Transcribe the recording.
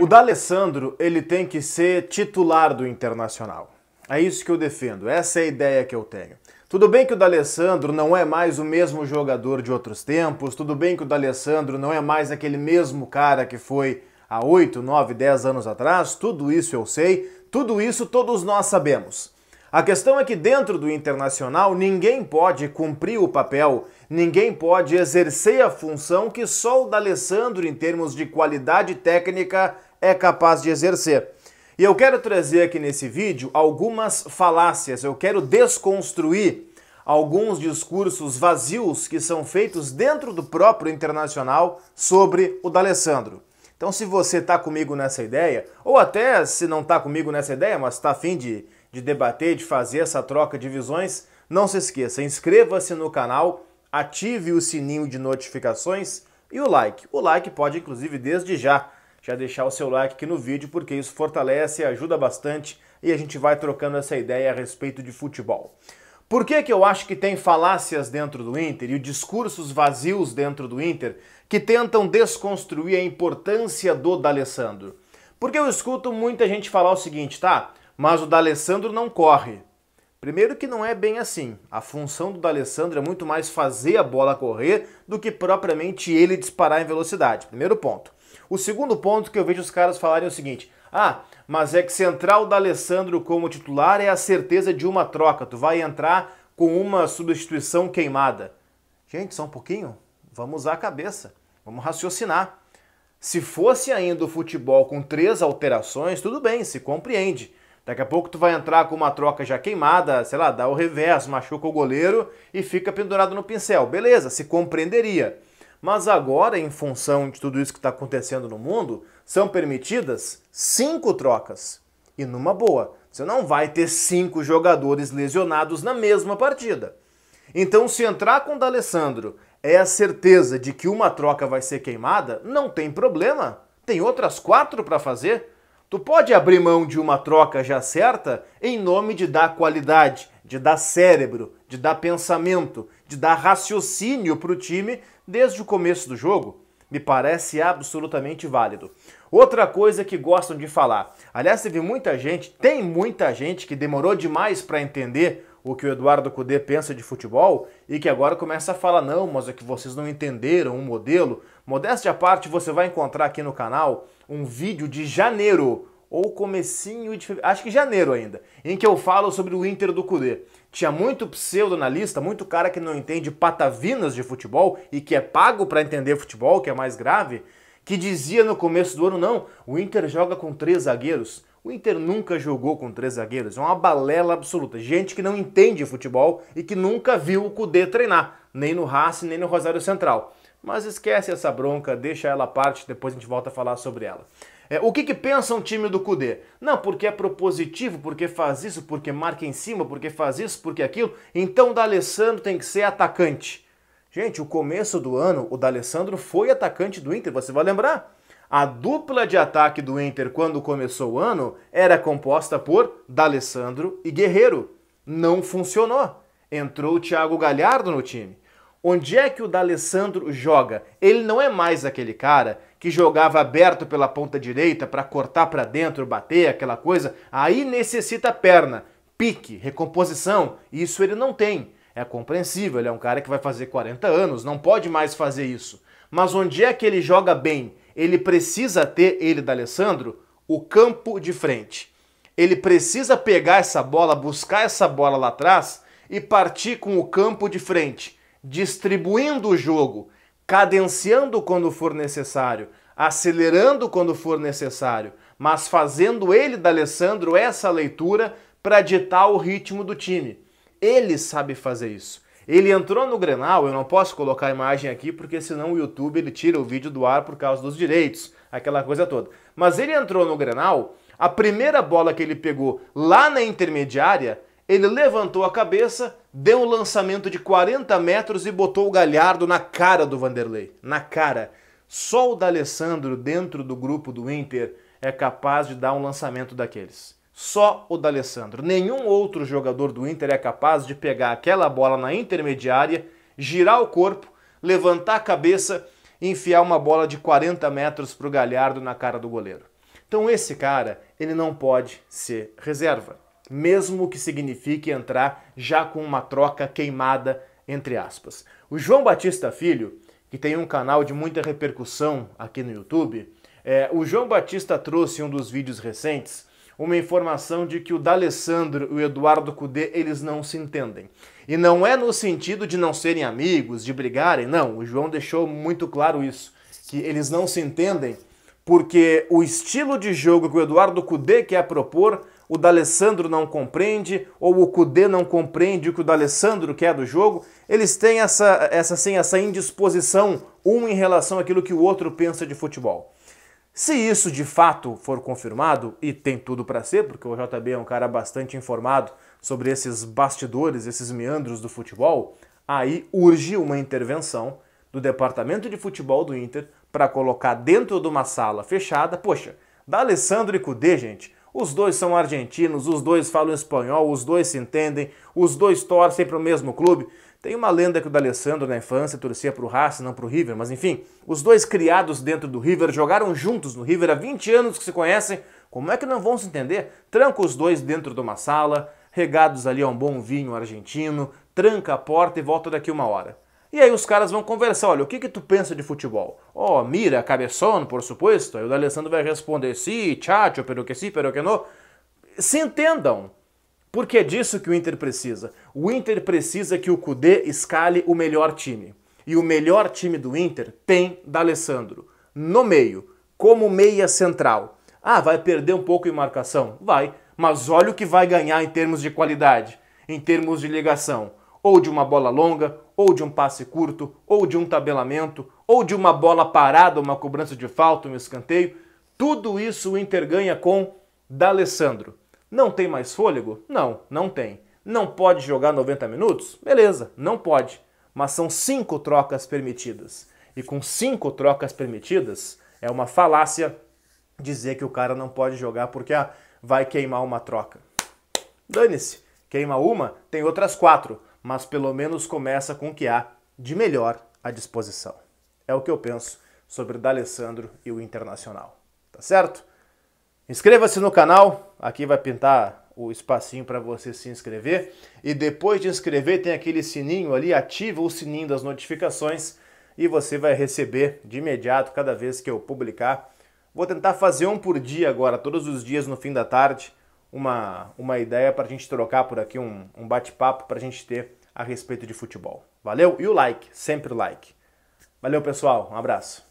O D'Alessandro, ele tem que ser titular do Internacional. É isso que eu defendo, essa é a ideia que eu tenho. Tudo bem que o D'Alessandro não é mais o mesmo jogador de outros tempos, tudo bem que o D'Alessandro não é mais aquele mesmo cara que foi há 8, 9, 10 anos atrás, tudo isso eu sei, tudo isso todos nós sabemos. A questão é que dentro do internacional ninguém pode cumprir o papel, ninguém pode exercer a função que só o D'Alessandro em termos de qualidade técnica é capaz de exercer. E eu quero trazer aqui nesse vídeo algumas falácias, eu quero desconstruir alguns discursos vazios que são feitos dentro do próprio internacional sobre o D'Alessandro. Então se você está comigo nessa ideia, ou até se não está comigo nessa ideia, mas está afim de de debater, de fazer essa troca de visões, não se esqueça, inscreva-se no canal, ative o sininho de notificações e o like. O like pode, inclusive, desde já, já deixar o seu like aqui no vídeo, porque isso fortalece, e ajuda bastante e a gente vai trocando essa ideia a respeito de futebol. Por que, que eu acho que tem falácias dentro do Inter e discursos vazios dentro do Inter que tentam desconstruir a importância do D'Alessandro? Porque eu escuto muita gente falar o seguinte, tá? mas o D'Alessandro não corre. Primeiro que não é bem assim. A função do D'Alessandro é muito mais fazer a bola correr do que propriamente ele disparar em velocidade. Primeiro ponto. O segundo ponto que eu vejo os caras falarem é o seguinte: "Ah, mas é que central D'Alessandro como titular é a certeza de uma troca. Tu vai entrar com uma substituição queimada". Gente, só um pouquinho. Vamos usar a cabeça. Vamos raciocinar. Se fosse ainda o futebol com três alterações, tudo bem, se compreende. Daqui a pouco tu vai entrar com uma troca já queimada, sei lá, dá o reverso, machuca o goleiro e fica pendurado no pincel. Beleza, se compreenderia. Mas agora, em função de tudo isso que está acontecendo no mundo, são permitidas cinco trocas. E numa boa, você não vai ter cinco jogadores lesionados na mesma partida. Então, se entrar com o D'Alessandro é a certeza de que uma troca vai ser queimada, não tem problema. Tem outras quatro para fazer. Tu pode abrir mão de uma troca já certa em nome de dar qualidade, de dar cérebro, de dar pensamento, de dar raciocínio para o time desde o começo do jogo. Me parece absolutamente válido. Outra coisa que gostam de falar. Aliás, teve muita gente, tem muita gente que demorou demais para entender o que o Eduardo Cudê pensa de futebol e que agora começa a falar, não, mas é que vocês não entenderam o modelo. Modéstia à parte, você vai encontrar aqui no canal um vídeo de janeiro ou comecinho de fevereiro, acho que janeiro ainda, em que eu falo sobre o Inter do Cudê. Tinha muito pseudo-analista, muito cara que não entende patavinas de futebol e que é pago para entender futebol, que é mais grave, que dizia no começo do ano, não, o Inter joga com três zagueiros. O Inter nunca jogou com três zagueiros, é uma balela absoluta. Gente que não entende futebol e que nunca viu o Cudê treinar, nem no Racing, nem no Rosário Central. Mas esquece essa bronca, deixa ela à parte, depois a gente volta a falar sobre ela. É, o que, que, pensa um time do Cudê? Não, porque é propositivo, porque faz isso, porque marca em cima, porque faz isso, porque aquilo. Então o D'Alessandro tem que ser atacante. Gente, o começo do ano, o D'Alessandro foi atacante do Inter, você vai lembrar? A dupla de ataque do Inter quando começou o ano era composta por D'Alessandro e Guerreiro. Não funcionou. Entrou o Thiago Galhardo no time. Onde é que o D'Alessandro joga? Ele não é mais aquele cara que jogava aberto pela ponta direita para cortar para dentro, bater, aquela coisa. Aí necessita perna, pique, recomposição. Isso ele não tem. É compreensível, ele é um cara que vai fazer 40 anos, não pode mais fazer isso. Mas onde é que ele joga bem? ele precisa ter, ele da Alessandro, o campo de frente. Ele precisa pegar essa bola, buscar essa bola lá atrás e partir com o campo de frente, distribuindo o jogo, cadenciando quando for necessário, acelerando quando for necessário, mas fazendo ele da Alessandro essa leitura para ditar o ritmo do time. Ele sabe fazer isso. Ele entrou no Grenal, eu não posso colocar a imagem aqui porque senão o YouTube ele tira o vídeo do ar por causa dos direitos, aquela coisa toda. Mas ele entrou no Grenal, a primeira bola que ele pegou lá na intermediária, ele levantou a cabeça, deu um lançamento de 40 metros e botou o Galhardo na cara do Vanderlei, na cara. Só o D'Alessandro dentro do grupo do Inter é capaz de dar um lançamento daqueles. Só o D'Alessandro. Nenhum outro jogador do Inter é capaz de pegar aquela bola na intermediária, girar o corpo, levantar a cabeça e enfiar uma bola de 40 metros para o Galhardo na cara do goleiro. Então esse cara, ele não pode ser reserva, mesmo que signifique entrar já com uma troca queimada, entre aspas. O João Batista Filho, que tem um canal de muita repercussão aqui no YouTube, é, o João Batista trouxe um dos vídeos recentes uma informação de que o D'Alessandro e o Eduardo Cudê, eles não se entendem. E não é no sentido de não serem amigos, de brigarem, não. O João deixou muito claro isso, que eles não se entendem porque o estilo de jogo que o Eduardo Cudê quer propor, o D'Alessandro não compreende, ou o Cudê não compreende o que o D'Alessandro quer do jogo. Eles têm essa, essa, assim, essa indisposição um em relação àquilo que o outro pensa de futebol. Se isso de fato for confirmado, e tem tudo para ser, porque o JB é um cara bastante informado sobre esses bastidores, esses meandros do futebol, aí urge uma intervenção do departamento de futebol do Inter para colocar dentro de uma sala fechada, poxa, da Alessandro e Cudê, gente, os dois são argentinos, os dois falam espanhol, os dois se entendem, os dois torcem para o mesmo clube. Tem uma lenda que o D'Alessandro na infância torcia para o Racing, não para o River, mas enfim, os dois criados dentro do River jogaram juntos no River há 20 anos que se conhecem. Como é que não vão se entender? Tranca os dois dentro de uma sala, regados ali a um bom vinho argentino, tranca a porta e volta daqui uma hora. E aí os caras vão conversar, olha, o que que tu pensa de futebol? Ó, oh, mira, cabeçona, por supuesto. Aí o D'Alessandro vai responder, sim, sí, chacho, pero que sí, pero que no. Se entendam. Porque é disso que o Inter precisa. O Inter precisa que o Cudê escale o melhor time. E o melhor time do Inter tem D'Alessandro. No meio, como meia central. Ah, vai perder um pouco em marcação? Vai. Mas olha o que vai ganhar em termos de qualidade, em termos de ligação. Ou de uma bola longa, ou de um passe curto, ou de um tabelamento, ou de uma bola parada, uma cobrança de falta, um escanteio. Tudo isso o Inter ganha com D'Alessandro. Não tem mais fôlego? Não, não tem. Não pode jogar 90 minutos? Beleza, não pode. Mas são cinco trocas permitidas. E com cinco trocas permitidas, é uma falácia dizer que o cara não pode jogar porque ah, vai queimar uma troca. Dane-se, queima uma, tem outras quatro, mas pelo menos começa com o que há de melhor à disposição. É o que eu penso sobre o D'Alessandro e o Internacional. Tá certo? Inscreva-se no canal, aqui vai pintar o espacinho para você se inscrever. E depois de inscrever, tem aquele sininho ali, ativa o sininho das notificações e você vai receber de imediato cada vez que eu publicar. Vou tentar fazer um por dia agora, todos os dias no fim da tarde, uma, uma ideia para a gente trocar por aqui, um, um bate-papo para a gente ter a respeito de futebol. Valeu? E o like, sempre o like. Valeu, pessoal, um abraço.